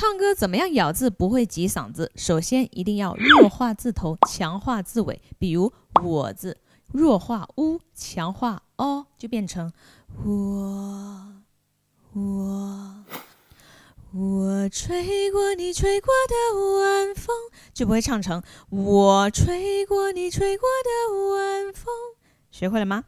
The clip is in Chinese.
唱歌怎么样咬字不会挤嗓子？首先一定要弱化字头，强化字尾。比如“我”字，弱化呜”，强化哦”，就变成“我我我吹过你吹过的晚风”，就不会唱成“我吹过你吹过的晚风”。学会了吗？